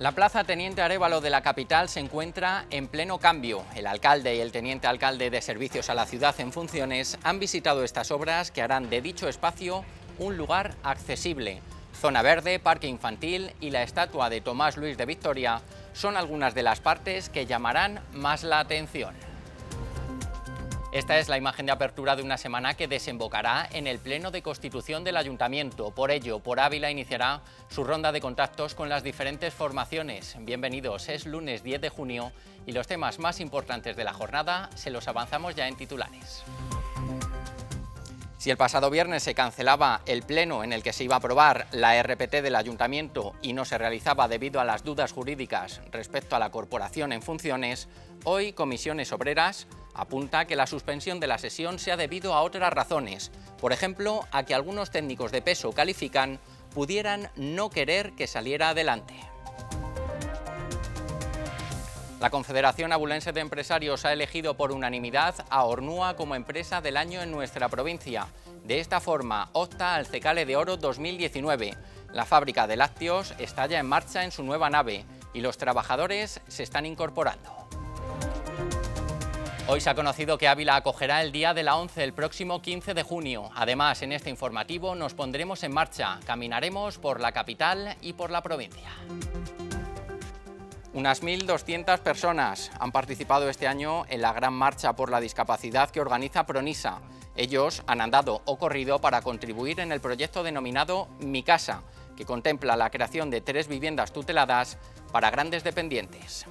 La plaza Teniente Arevalo de la capital se encuentra en pleno cambio. El alcalde y el teniente alcalde de Servicios a la Ciudad en Funciones han visitado estas obras que harán de dicho espacio un lugar accesible. Zona verde, parque infantil y la estatua de Tomás Luis de Victoria son algunas de las partes que llamarán más la atención. Esta es la imagen de apertura de una semana que desembocará en el Pleno de Constitución del Ayuntamiento. Por ello, por Ávila iniciará su ronda de contactos con las diferentes formaciones. Bienvenidos, es lunes 10 de junio y los temas más importantes de la jornada se los avanzamos ya en titulares. Si el pasado viernes se cancelaba el pleno en el que se iba a aprobar la RPT del Ayuntamiento y no se realizaba debido a las dudas jurídicas respecto a la corporación en funciones, hoy Comisiones Obreras Apunta que la suspensión de la sesión se ha debido a otras razones, por ejemplo, a que algunos técnicos de peso califican pudieran no querer que saliera adelante. La Confederación Abulense de Empresarios ha elegido por unanimidad a Ornúa como empresa del año en nuestra provincia. De esta forma, opta al Cecale de Oro 2019. La fábrica de lácteos está ya en marcha en su nueva nave y los trabajadores se están incorporando. Hoy se ha conocido que Ávila acogerá el Día de la ONCE el próximo 15 de junio. Además, en este informativo nos pondremos en marcha, caminaremos por la capital y por la provincia. Unas 1.200 personas han participado este año en la gran marcha por la discapacidad que organiza Pronisa. Ellos han andado o corrido para contribuir en el proyecto denominado Mi Casa, que contempla la creación de tres viviendas tuteladas para grandes dependientes.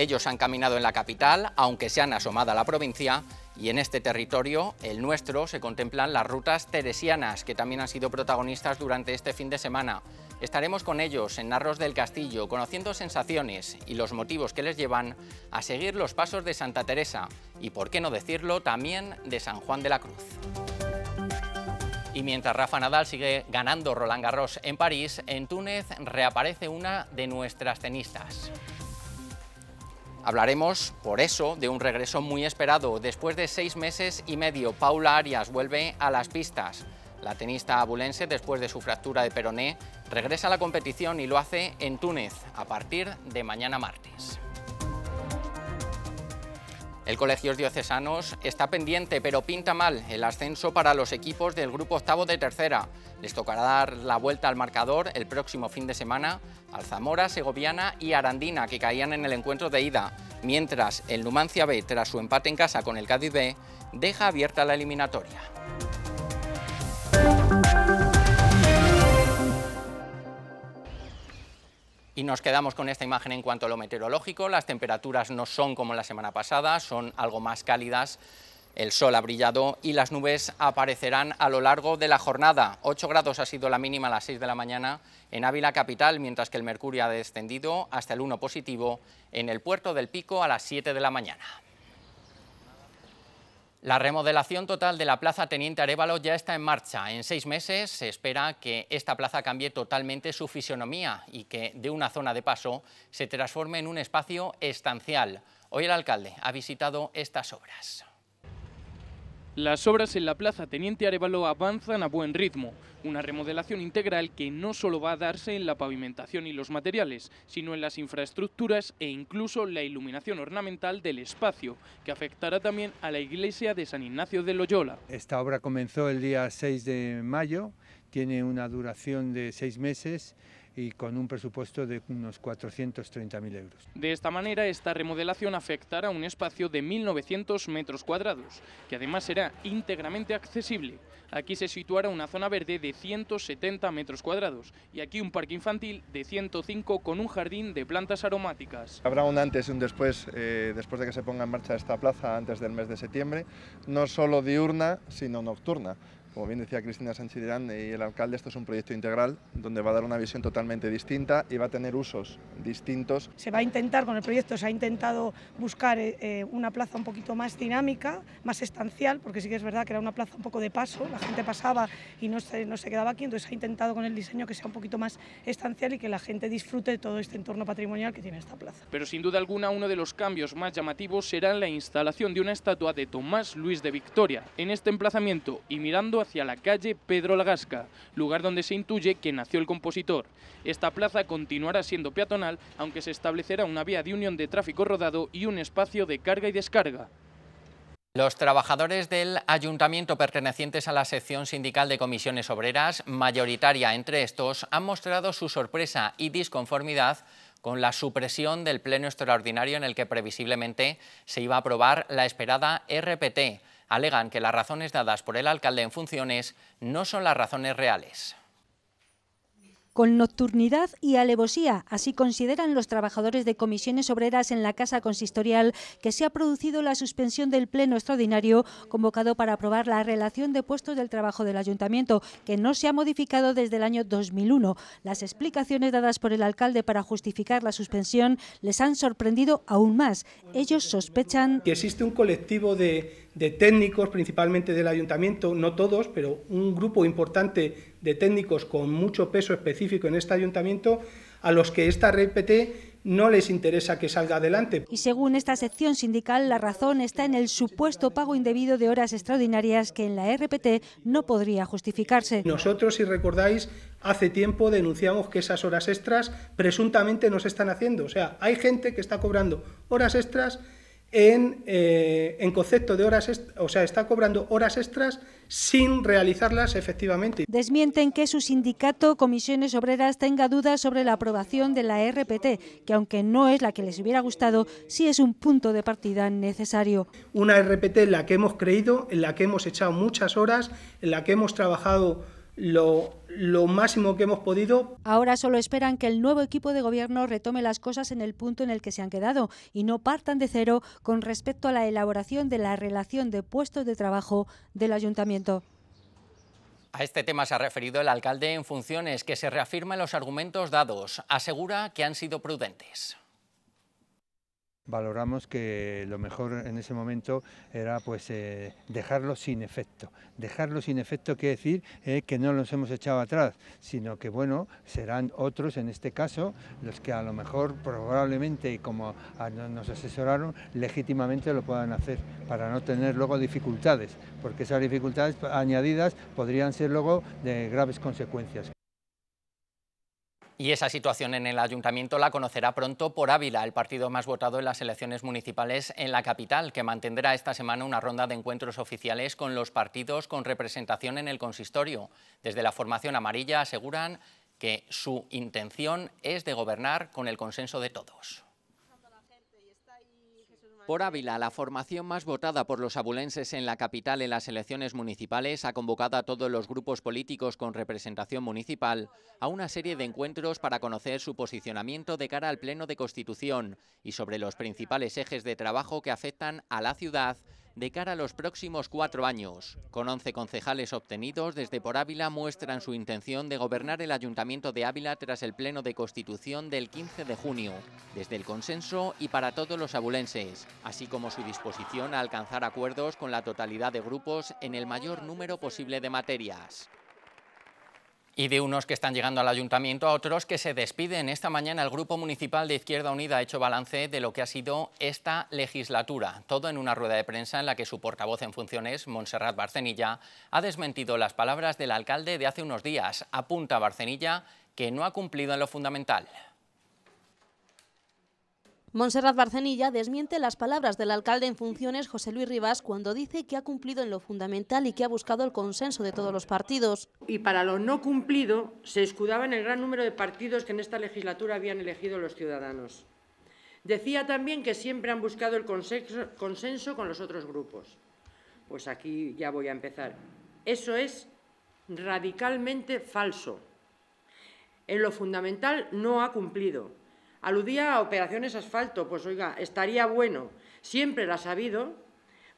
Ellos han caminado en la capital, aunque se han asomado a la provincia, y en este territorio, el nuestro, se contemplan las rutas teresianas, que también han sido protagonistas durante este fin de semana. Estaremos con ellos en Narros del Castillo, conociendo sensaciones y los motivos que les llevan a seguir los pasos de Santa Teresa, y por qué no decirlo, también de San Juan de la Cruz. Y mientras Rafa Nadal sigue ganando Roland Garros en París, en Túnez reaparece una de nuestras tenistas. Hablaremos, por eso, de un regreso muy esperado. Después de seis meses y medio, Paula Arias vuelve a las pistas. La tenista abulense, después de su fractura de peroné, regresa a la competición y lo hace en Túnez, a partir de mañana martes. El Colegios Diocesanos está pendiente, pero pinta mal el ascenso para los equipos del grupo octavo de tercera. Les tocará dar la vuelta al marcador el próximo fin de semana Alzamora, Segoviana y Arandina, que caían en el encuentro de ida, mientras el Numancia B, tras su empate en casa con el Cádiz B, deja abierta la eliminatoria. Y nos quedamos con esta imagen en cuanto a lo meteorológico. Las temperaturas no son como la semana pasada, son algo más cálidas el sol ha brillado y las nubes aparecerán a lo largo de la jornada. 8 grados ha sido la mínima a las 6 de la mañana en Ávila Capital, mientras que el mercurio ha descendido hasta el 1 positivo en el puerto del Pico a las 7 de la mañana. La remodelación total de la Plaza Teniente Arevalo ya está en marcha. En seis meses se espera que esta plaza cambie totalmente su fisionomía y que de una zona de paso se transforme en un espacio estancial. Hoy el alcalde ha visitado estas obras. Las obras en la Plaza Teniente Arevalo avanzan a buen ritmo, una remodelación integral que no solo va a darse en la pavimentación y los materiales, sino en las infraestructuras e incluso la iluminación ornamental del espacio, que afectará también a la iglesia de San Ignacio de Loyola. Esta obra comenzó el día 6 de mayo, tiene una duración de seis meses y con un presupuesto de unos 430.000 euros. De esta manera, esta remodelación afectará a un espacio de 1.900 metros cuadrados, que además será íntegramente accesible. Aquí se situará una zona verde de 170 metros cuadrados y aquí un parque infantil de 105 con un jardín de plantas aromáticas. Habrá un antes y un después, eh, después de que se ponga en marcha esta plaza antes del mes de septiembre, no solo diurna, sino nocturna. Como bien decía Cristina Sánchez Irán y eh, el alcalde, esto es un proyecto integral donde va a dar una visión totalmente distinta y va a tener usos distintos. Se va a intentar, con el proyecto se ha intentado buscar eh, eh, una plaza un poquito más dinámica, más estancial, porque sí que es verdad que era una plaza un poco de paso, la gente pasaba y no se, no se quedaba aquí, entonces se ha intentado con el diseño que sea un poquito más estancial y que la gente disfrute de todo este entorno patrimonial que tiene esta plaza. Pero sin duda alguna uno de los cambios más llamativos será la instalación de una estatua de Tomás Luis de Victoria. En este emplazamiento y mirando hacia la calle Pedro Lagasca, lugar donde se intuye que nació el compositor. Esta plaza continuará siendo peatonal, aunque se establecerá una vía de unión de tráfico rodado y un espacio de carga y descarga. Los trabajadores del ayuntamiento pertenecientes a la sección sindical de comisiones obreras, mayoritaria entre estos, han mostrado su sorpresa y disconformidad con la supresión del pleno extraordinario en el que previsiblemente se iba a aprobar la esperada RPT alegan que las razones dadas por el alcalde en funciones no son las razones reales. Con nocturnidad y alevosía, así consideran los trabajadores de comisiones obreras en la Casa Consistorial que se ha producido la suspensión del Pleno Extraordinario convocado para aprobar la relación de puestos del trabajo del Ayuntamiento, que no se ha modificado desde el año 2001. Las explicaciones dadas por el alcalde para justificar la suspensión les han sorprendido aún más. Ellos sospechan... Que existe un colectivo de de técnicos, principalmente del ayuntamiento, no todos, pero un grupo importante de técnicos con mucho peso específico en este ayuntamiento, a los que esta RPT no les interesa que salga adelante. Y según esta sección sindical, la razón está en el supuesto pago indebido de horas extraordinarias que en la RPT no podría justificarse. Nosotros, si recordáis, hace tiempo denunciamos que esas horas extras presuntamente no se están haciendo. O sea, hay gente que está cobrando horas extras eh, en, concepto de horas, o sea, está cobrando horas extras sin realizarlas efectivamente. Desmienten que su sindicato, Comisiones Obreras, tenga dudas sobre la aprobación de la RPT, que aunque no es la que les hubiera gustado, sí es un punto de partida necesario. Una RPT en la que hemos creído, en la que hemos echado muchas horas, en la que hemos trabajado lo, máximo que hemos podido. Ahora solo esperan que el nuevo equipo de gobierno retome las cosas en el punto en el que se han quedado y no partan de cero con respecto a la elaboración de la relación de puestos de trabajo del ayuntamiento. A este tema se ha referido el alcalde en funciones, que se reafirma en los argumentos dados. Asegura que han sido prudentes. Valoramos que lo mejor en ese momento era pues eh, dejarlo sin efecto. Dejarlo sin efecto quiere decir eh, que no los hemos echado atrás, sino que bueno, serán otros en este caso los que a lo mejor probablemente, y como nos asesoraron, legítimamente lo puedan hacer para no tener luego dificultades, porque esas dificultades añadidas podrían ser luego de graves consecuencias. Y esa situación en el ayuntamiento la conocerá pronto por Ávila, el partido más votado en las elecciones municipales en la capital, que mantendrá esta semana una ronda de encuentros oficiales con los partidos con representación en el consistorio. Desde la formación amarilla aseguran que su intención es de gobernar con el consenso de todos. Por Ávila, la formación más votada por los abulenses en la capital en las elecciones municipales ha convocado a todos los grupos políticos con representación municipal a una serie de encuentros para conocer su posicionamiento de cara al Pleno de Constitución y sobre los principales ejes de trabajo que afectan a la ciudad de cara a los próximos cuatro años. Con 11 concejales obtenidos desde Por Ávila muestran su intención de gobernar el Ayuntamiento de Ávila tras el Pleno de Constitución del 15 de junio, desde el consenso y para todos los abulenses, así como su disposición a alcanzar acuerdos con la totalidad de grupos en el mayor número posible de materias y de unos que están llegando al ayuntamiento a otros que se despiden. Esta mañana el Grupo Municipal de Izquierda Unida ha hecho balance de lo que ha sido esta legislatura, todo en una rueda de prensa en la que su portavoz en funciones, Montserrat Barcenilla, ha desmentido las palabras del alcalde de hace unos días. Apunta Barcenilla que no ha cumplido en lo fundamental. Monserrat Barcenilla desmiente las palabras del alcalde en funciones José Luis Rivas cuando dice que ha cumplido en lo fundamental y que ha buscado el consenso de todos los partidos. Y para lo no cumplido se escudaba en el gran número de partidos que en esta legislatura habían elegido los ciudadanos. Decía también que siempre han buscado el consenso, consenso con los otros grupos. Pues aquí ya voy a empezar. Eso es radicalmente falso. En lo fundamental no ha cumplido Aludía a operaciones asfalto, pues oiga, estaría bueno, siempre la ha habido,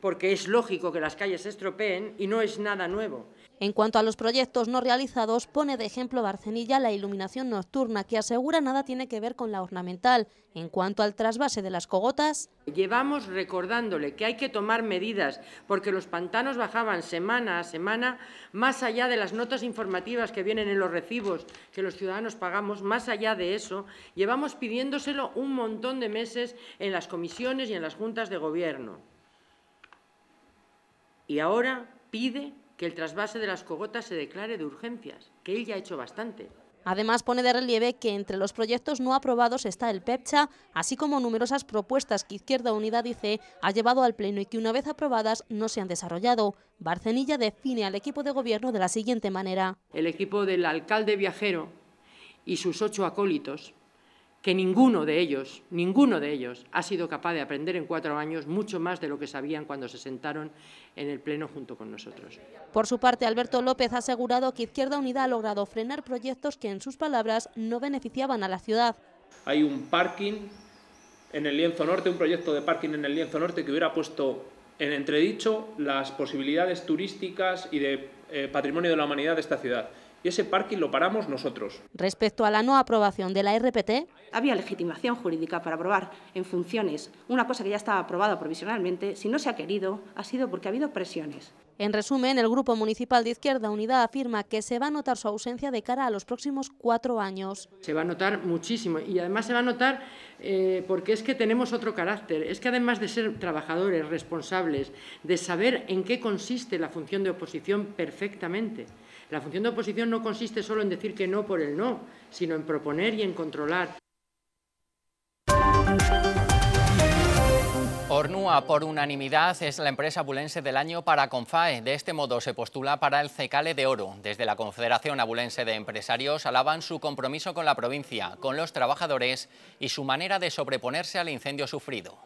porque es lógico que las calles se estropeen y no es nada nuevo. En cuanto a los proyectos no realizados, pone de ejemplo Barcenilla la iluminación nocturna, que asegura nada tiene que ver con la ornamental. En cuanto al trasvase de las cogotas... Llevamos recordándole que hay que tomar medidas, porque los pantanos bajaban semana a semana, más allá de las notas informativas que vienen en los recibos que los ciudadanos pagamos, más allá de eso, llevamos pidiéndoselo un montón de meses en las comisiones y en las juntas de gobierno. Y ahora pide que el trasvase de las cogotas se declare de urgencias, que él ya ha hecho bastante. Además, pone de relieve que entre los proyectos no aprobados está el PEPCHA, así como numerosas propuestas que Izquierda Unida dice ha llevado al Pleno y que una vez aprobadas no se han desarrollado. Barcenilla define al equipo de gobierno de la siguiente manera. El equipo del alcalde viajero y sus ocho acólitos que ninguno de ellos, ninguno de ellos ha sido capaz de aprender en cuatro años mucho más de lo que sabían cuando se sentaron en el Pleno junto con nosotros. Por su parte, Alberto López ha asegurado que Izquierda Unida ha logrado frenar proyectos que, en sus palabras, no beneficiaban a la ciudad. Hay un parking en el Lienzo Norte, un proyecto de parking en el Lienzo Norte que hubiera puesto en entredicho las posibilidades turísticas y de eh, patrimonio de la humanidad de esta ciudad y ese parking lo paramos nosotros. Respecto a la no aprobación de la RPT, había legitimación jurídica para aprobar en funciones una cosa que ya estaba aprobada provisionalmente. Si no se ha querido, ha sido porque ha habido presiones. En resumen, el Grupo Municipal de Izquierda Unidad afirma que se va a notar su ausencia de cara a los próximos cuatro años. Se va a notar muchísimo y además se va a notar eh, porque es que tenemos otro carácter. Es que además de ser trabajadores, responsables, de saber en qué consiste la función de oposición perfectamente. La función de oposición no consiste solo en decir que no por el no, sino en proponer y en controlar. Ornua, por unanimidad, es la empresa abulense del año para CONFAE. De este modo se postula para el Cecale de Oro. Desde la Confederación Abulense de Empresarios alaban su compromiso con la provincia, con los trabajadores y su manera de sobreponerse al incendio sufrido.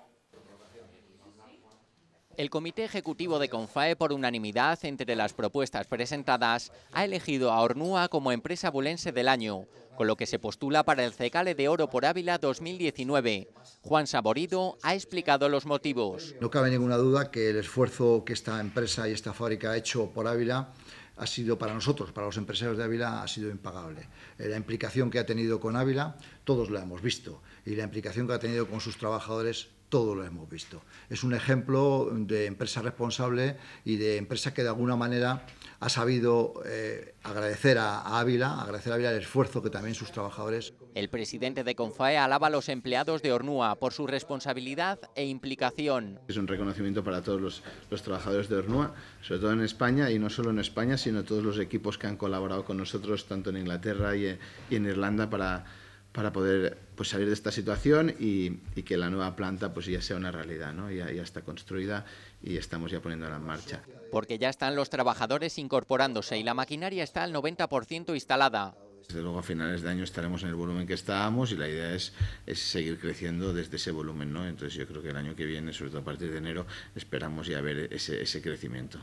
El Comité Ejecutivo de CONFAE, por unanimidad entre las propuestas presentadas, ha elegido a Ornúa como empresa bulense del año, con lo que se postula para el Cecale de Oro por Ávila 2019. Juan Saborido ha explicado los motivos. No cabe ninguna duda que el esfuerzo que esta empresa y esta fábrica ha hecho por Ávila ha sido para nosotros, para los empresarios de Ávila, ha sido impagable. Eh, la implicación que ha tenido con Ávila, todos la hemos visto, y la implicación que ha tenido con sus trabajadores, todo lo hemos visto. Es un ejemplo de empresa responsable y de empresa que de alguna manera ha sabido eh, agradecer a, Ávila, agradecer a Ávila el esfuerzo que también sus trabajadores. El presidente de Confae alaba a los empleados de Hornúa por su responsabilidad e implicación. Es un reconocimiento para todos los, trabajadores de Hornúa, sobre todo en España y no solo en España, sino todos los equipos que han colaborado con nosotros, tanto en Inglaterra y en, Irlanda, para, para poder pues salir de esta situación y, que la nueva planta pues ya sea una realidad, ¿no? ya, ya está construida y estamos ya poniéndola en marcha. Porque ya están los trabajadores incorporándose y la maquinaria está al 90% instalada. Desde luego a finales de año estaremos en el volumen que estábamos y la idea es, es, seguir creciendo desde ese volumen. ¿no? Entonces yo creo que el año que viene, sobre todo a partir de enero, esperamos ya ver ese, ese crecimiento.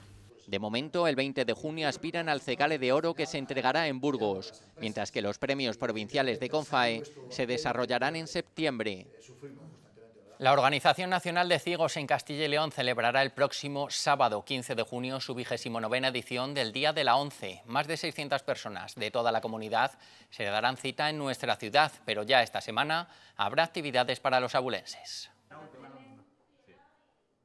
De momento, el 20 de junio aspiran al Cegale de Oro que se entregará en Burgos, mientras que los premios provinciales de CONFAE se desarrollarán en septiembre. La Organización Nacional de Ciegos en Castilla y León celebrará el próximo sábado 15 de junio su vigésimo novena edición del Día de la Once. Más de 600 personas de toda la comunidad se darán cita en nuestra ciudad, pero ya esta semana habrá actividades para los abulenses.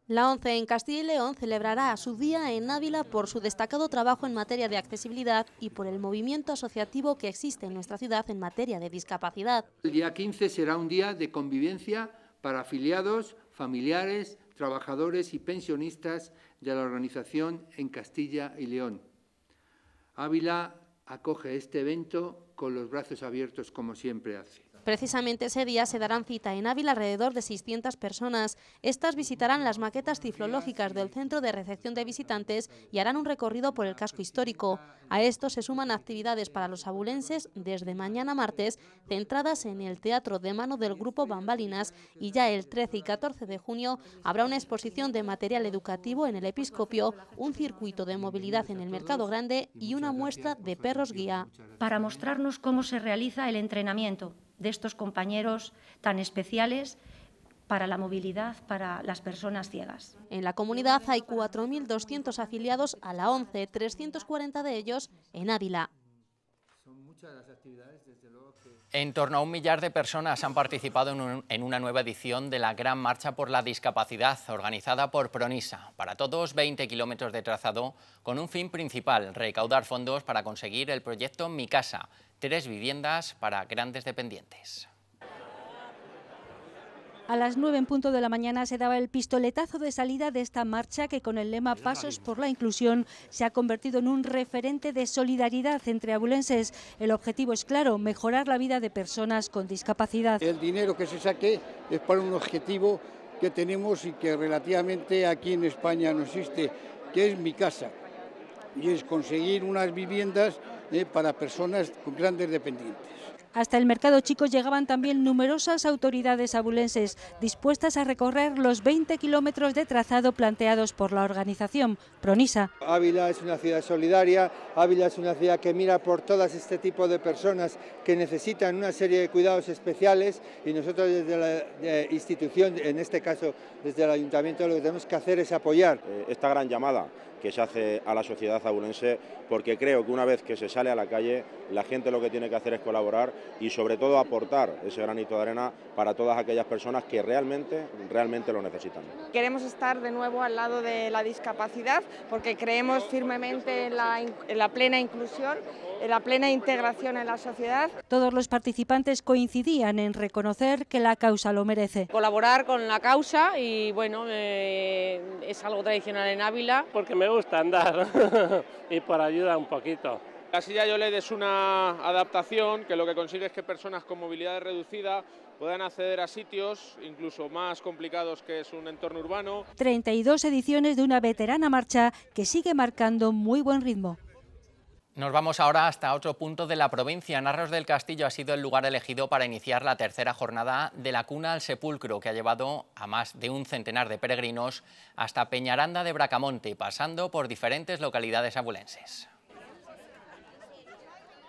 La ONCE en Castilla y León celebrará su día en Ávila por su destacado trabajo en materia de accesibilidad y por el movimiento asociativo que existe en nuestra ciudad en materia de discapacidad. El día 15 será un día de convivencia para afiliados, familiares, trabajadores y pensionistas de la organización en Castilla y León. Ávila acoge este evento con los brazos abiertos como siempre hace. Precisamente ese día se darán cita en Ávila alrededor de 600 personas. Estas visitarán las maquetas cifrológicas del Centro de Recepción de Visitantes y harán un recorrido por el casco histórico. A esto se suman actividades para los abulenses desde mañana martes, centradas en el teatro de mano del grupo Bambalinas y ya el 13 y 14 de junio habrá una exposición de material educativo en el episcopio, un circuito de movilidad en el mercado grande y una muestra de perros guía. Para mostrarnos cómo se realiza el entrenamiento de estos compañeros tan especiales para la movilidad para las personas ciegas. En la comunidad hay 4.200 afiliados a la ONCE, 340 de ellos en Ávila. En torno a un millar de personas han participado en, en, una nueva edición de la Gran Marcha por la Discapacidad, organizada por Pronisa. Para todos, 20 kilómetros de trazado, con un fin principal, recaudar fondos para conseguir el proyecto Mi Casa, tres viviendas para grandes dependientes. A las 9 en punto de la mañana se daba el pistoletazo de salida de esta marcha que con el lema Pasos por la Inclusión se ha convertido en un referente de solidaridad entre abulenses. El objetivo es claro, mejorar la vida de personas con discapacidad. El dinero que se saque es para un objetivo que tenemos y que relativamente aquí en España no existe, que es mi casa, y es conseguir unas viviendas eh, para personas con grandes dependientes. Hasta el mercado chico llegaban también numerosas autoridades abulenses dispuestas a recorrer los 20 kilómetros de trazado planteados por la organización Pronisa. Ávila es una ciudad solidaria, Ávila es una ciudad que mira por todas este tipo de personas que necesitan una serie de cuidados especiales y nosotros desde la eh, institución, en este caso desde el ayuntamiento, lo que tenemos que hacer es apoyar. Eh, esta gran llamada que se hace a la sociedad abulense, porque creo que una vez que se sale a la calle, la gente lo que tiene que hacer es colaborar y sobre todo aportar ese granito de arena para todas aquellas personas que realmente, realmente lo necesitan. Queremos estar de nuevo al lado de la discapacidad porque creemos firmemente en la, en la plena inclusión la plena integración en la sociedad. Todos los participantes coincidían en reconocer que la causa lo merece. Colaborar con la causa y bueno, eh, es algo tradicional en Ávila. Porque me gusta andar y por ayuda un poquito. La silla Yoled es una adaptación que lo que consigue es que personas con movilidad reducida puedan acceder a sitios incluso más complicados que es un entorno urbano. 32 ediciones de una veterana marcha que sigue marcando muy buen ritmo. Nos vamos ahora hasta otro punto de la provincia. Narros del Castillo ha sido el lugar elegido para iniciar la tercera jornada de la cuna al sepulcro, que ha llevado a más de un centenar de peregrinos hasta Peñaranda de Bracamonte, pasando por diferentes localidades abulenses.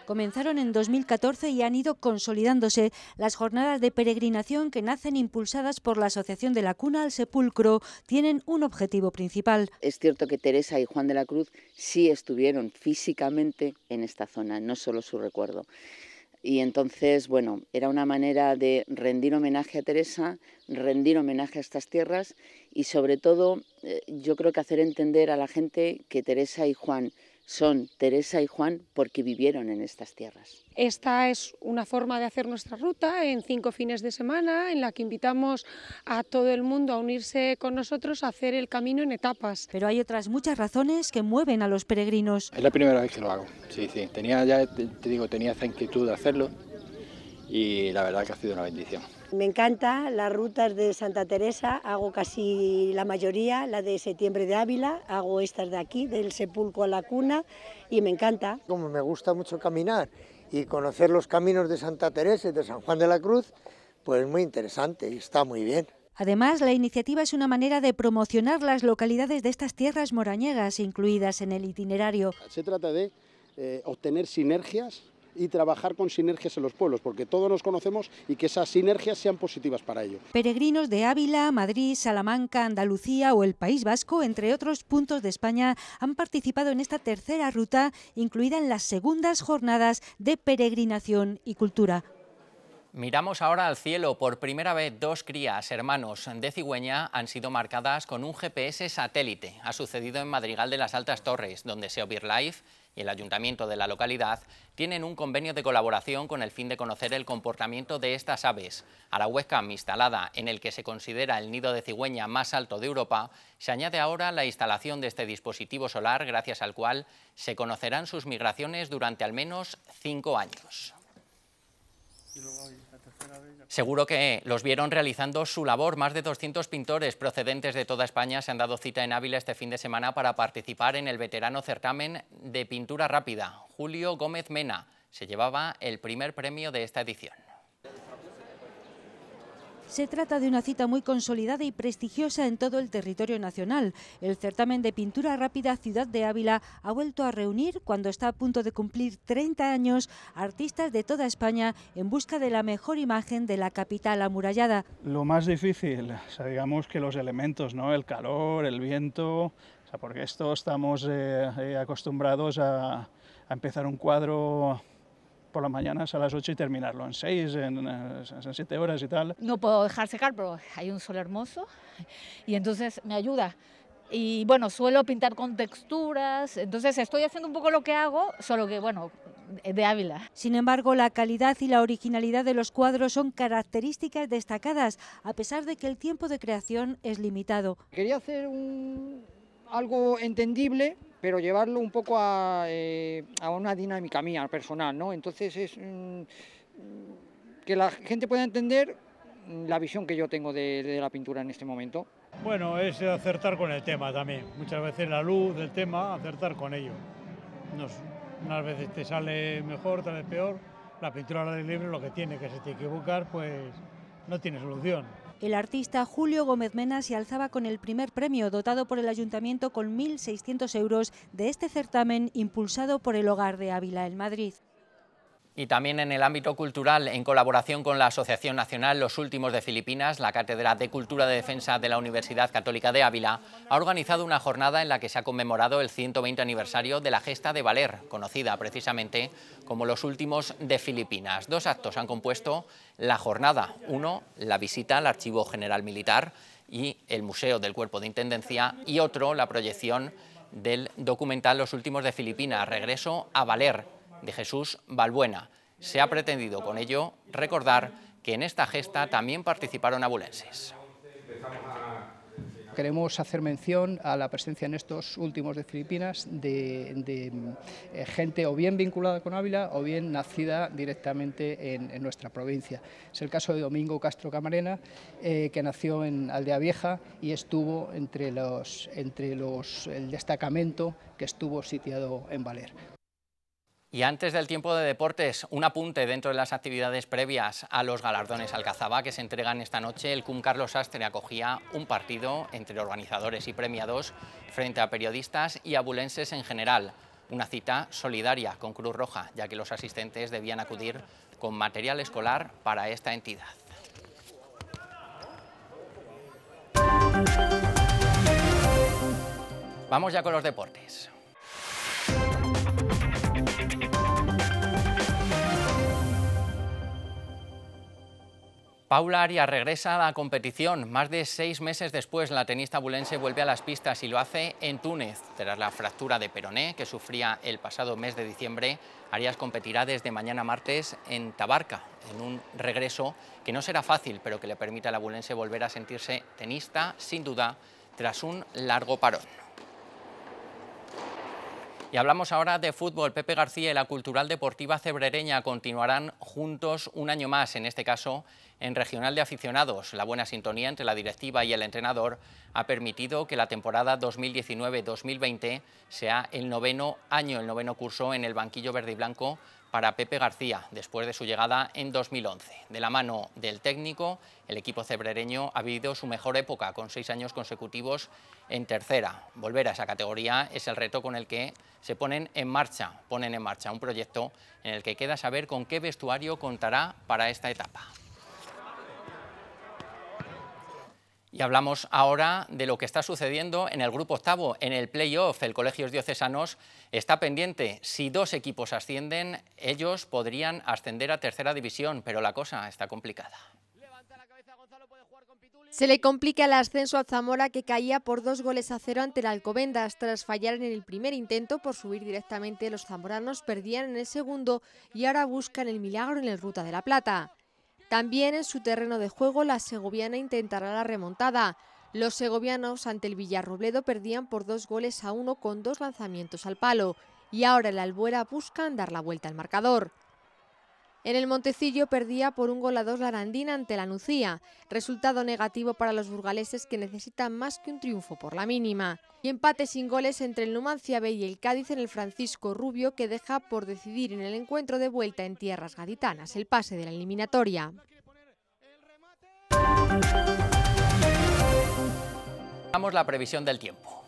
Comenzaron en 2014 y han ido consolidándose las jornadas de peregrinación que nacen impulsadas por la Asociación de la Cuna al Sepulcro. Tienen un objetivo principal. Es cierto que Teresa y Juan de la Cruz sí estuvieron físicamente en esta zona, no solo su recuerdo. Y entonces, bueno, era una manera de rendir homenaje a Teresa, rendir homenaje a estas tierras y sobre todo eh, yo creo que hacer entender a la gente que Teresa y Juan son Teresa y Juan porque vivieron en estas tierras. Esta es una forma de hacer nuestra ruta en cinco fines de semana en la que invitamos a todo el mundo a unirse con nosotros a hacer el camino en etapas. Pero hay otras muchas razones que mueven a los peregrinos. Es la primera vez que lo hago, sí, sí. Tenía ya, te digo, tenía esa inquietud de hacerlo y la verdad que ha sido una bendición. Me encanta las rutas de Santa Teresa, hago casi la mayoría, la de septiembre de Ávila, hago estas de aquí, del sepulcro a la cuna, y me encanta. Como me gusta mucho caminar y conocer los caminos de Santa Teresa y de San Juan de la Cruz, pues muy interesante y está muy bien. Además, la iniciativa es una manera de promocionar las localidades de estas tierras morañegas incluidas en el itinerario. Se trata de eh, obtener sinergias y trabajar con sinergias en los pueblos, porque todos nos conocemos y que esas sinergias sean positivas para ello. Peregrinos de Ávila, Madrid, Salamanca, Andalucía o el País Vasco, entre otros puntos de España, han participado en esta tercera ruta, incluida en las segundas jornadas de peregrinación y cultura. Miramos ahora al cielo. Por primera vez, dos crías, hermanos de cigüeña, han sido marcadas con un GPS satélite. Ha sucedido en Madrigal de las Altas Torres, donde se Life y el ayuntamiento de la localidad tienen un convenio de colaboración con el fin de conocer el comportamiento de estas aves. A la webcam instalada en el que se considera el nido de cigüeña más alto de Europa, se añade ahora la instalación de este dispositivo solar gracias al cual se conocerán sus migraciones durante al menos cinco años. Seguro que los vieron realizando su labor. Más de 200 pintores procedentes de toda España se han dado cita en Ávila este fin de semana para participar en el veterano certamen de pintura rápida. Julio Gómez Mena se llevaba el primer premio de esta edición. Se trata de una cita muy consolidada y prestigiosa en todo el territorio nacional. El certamen de pintura rápida Ciudad de Ávila ha vuelto a reunir, cuando está a punto de cumplir 30 años, artistas de toda España en busca de la mejor imagen de la capital amurallada. Lo más difícil, digamos que los elementos, ¿no? el calor, el viento, porque esto estamos eh, eh, acostumbrados a empezar un cuadro por las mañanas a las 8 y terminarlo en 6, en, 7 eh, horas y tal. No puedo dejar secar, pero hay un sol hermoso y entonces me ayuda. Y bueno, suelo pintar con texturas, entonces estoy haciendo un poco lo que hago, solo que bueno, de Ávila. Sin embargo, la calidad y la originalidad de los cuadros son características destacadas, a pesar de que el tiempo de creación es limitado. Quería hacer algo entendible pero llevarlo un poco a, eh, a una dinámica mía, personal, ¿no? Entonces es mm, mm, que la gente pueda entender la visión que yo tengo de, la pintura en este momento. Bueno, es acertar con el tema también. Muchas veces la luz del tema, acertar con ello. unas veces te sale mejor, otras veces peor. La pintura al aire libre lo que tiene, que se te equivocar, pues no tiene solución. El artista Julio Gómez Mena se alzaba con el primer premio, dotado por el ayuntamiento con 1.600 euros de este certamen impulsado por el Hogar de Ávila en Madrid. Y también en el ámbito cultural, en colaboración con la Asociación Nacional Los Últimos de Filipinas, la Cátedra de Cultura de Defensa de la Universidad Católica de Ávila ha organizado una jornada en la que se ha conmemorado el 120 aniversario de la gesta de Valer, conocida precisamente como Los Últimos de Filipinas. Dos actos han compuesto la jornada. Uno, la visita al Archivo General Militar y el Museo del Cuerpo de Intendencia y otro, la proyección del documental Los Últimos de Filipinas, Regreso a Valer, de Jesús Balbuena. Se ha pretendido con ello recordar que en esta gesta también participaron abulenses. Queremos hacer mención a la presencia en estos últimos de Filipinas de, eh, gente o bien vinculada con Ávila o bien nacida directamente en, nuestra provincia. Es el caso de Domingo Castro Camarena, eh, que nació en Aldea Vieja y estuvo entre, los, entre los, el destacamento que estuvo sitiado en Valer. Y antes del tiempo de deportes, un apunte dentro de las actividades previas a los galardones Alcazaba que se entregan esta noche. El CUM Carlos Astre acogía un partido entre organizadores y premiados frente a periodistas y abulenses en general. Una cita solidaria con Cruz Roja, ya que los asistentes debían acudir con material escolar para esta entidad. Vamos ya con los deportes. Paula Arias regresa a la competición. Más de seis meses después, la tenista bulense vuelve a las pistas y lo hace en Túnez. Tras la fractura de peroné que sufría el pasado mes de diciembre, Arias competirá desde mañana martes en Tabarca, en un regreso que no será fácil, pero que le permite a la bulense volver a sentirse tenista, sin duda, tras un largo parón. Y hablamos ahora de fútbol. Pepe García y la Cultural Deportiva Cebrereña continuarán juntos un año más, en este caso en Regional de Aficionados. La buena sintonía entre la directiva y el entrenador ha permitido que la temporada 2019-2020 sea el noveno año, el noveno curso en el banquillo verde y blanco para Pepe García después de su llegada en 2011. De la mano del técnico, el equipo cebrereño ha vivido su mejor época con seis años consecutivos en tercera. Volver a esa categoría es el reto con el que se ponen en marcha, ponen en marcha un proyecto en el que queda saber con qué vestuario contará para esta etapa. Y hablamos ahora de lo que está sucediendo en el grupo octavo, en el playoff. El Colegios Diocesanos está pendiente. Si dos equipos ascienden, ellos podrían ascender a tercera división, pero la cosa está complicada. Se le complica el ascenso a Zamora que caía por dos goles a cero ante la Alcobendas. Tras fallar en el primer intento por subir directamente, los zamoranos perdían en el segundo y ahora buscan el milagro en el Ruta de la Plata. También en su terreno de juego la segoviana intentará la remontada. Los segovianos ante el Villarrobledo perdían por dos goles a uno con dos lanzamientos al palo y ahora la Albuera buscan dar la vuelta al marcador. En el Montecillo perdía por un gol a dos la Arandina ante la Nucía, resultado negativo para los burgaleses que necesitan más que un triunfo por la mínima. Y empate sin goles entre el Numancia B y el Cádiz en el Francisco Rubio que deja por decidir en el encuentro de vuelta en tierras gaditanas el pase de la eliminatoria. Vamos la previsión del tiempo.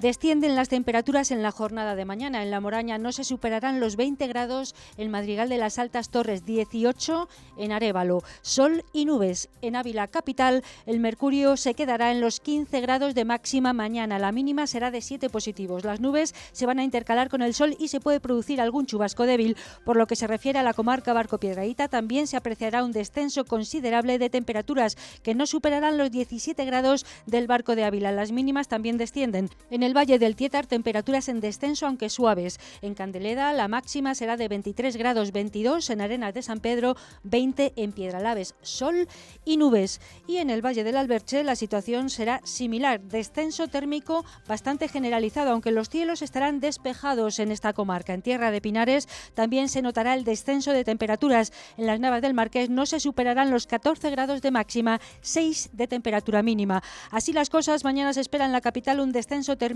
Descienden las temperaturas en la jornada de mañana. En la Moraña no se superarán los 20 grados, En Madrigal de las Altas Torres 18 en Arevalo. Sol y nubes en Ávila Capital. El mercurio se quedará en los 15 grados de máxima mañana. La mínima será de 7 positivos. Las nubes se van a intercalar con el sol y se puede producir algún chubasco débil. Por lo que se refiere a la comarca Barco Piedraíta, también se apreciará un descenso considerable de temperaturas que no superarán los 17 grados del Barco de Ávila. Las mínimas también descienden el Valle del Tietar temperaturas en descenso aunque suaves. En Candeleda la máxima será de 23 grados 22, en Arenas de San Pedro 20, en Piedralaves sol y nubes. Y en el Valle del Alberche la situación será similar, descenso térmico bastante generalizado, aunque los cielos estarán despejados en esta comarca. En Tierra de Pinares también se notará el descenso de temperaturas. En las Navas del Marqués no se superarán los 14 grados de máxima, 6 de temperatura mínima. Así las cosas, mañana se espera en la capital un descenso térmico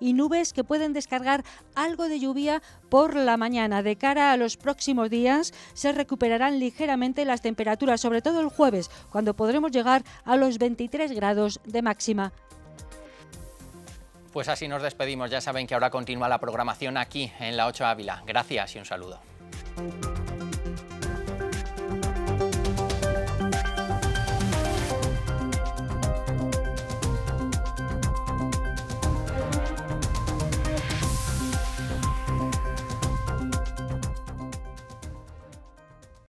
y nubes que pueden descargar algo de lluvia por la mañana. De cara a los próximos días se recuperarán ligeramente las temperaturas, sobre todo el jueves, cuando podremos llegar a los 23 grados de máxima. Pues así nos despedimos. Ya saben que ahora continúa la programación aquí en la 8 Ávila. Gracias y un saludo.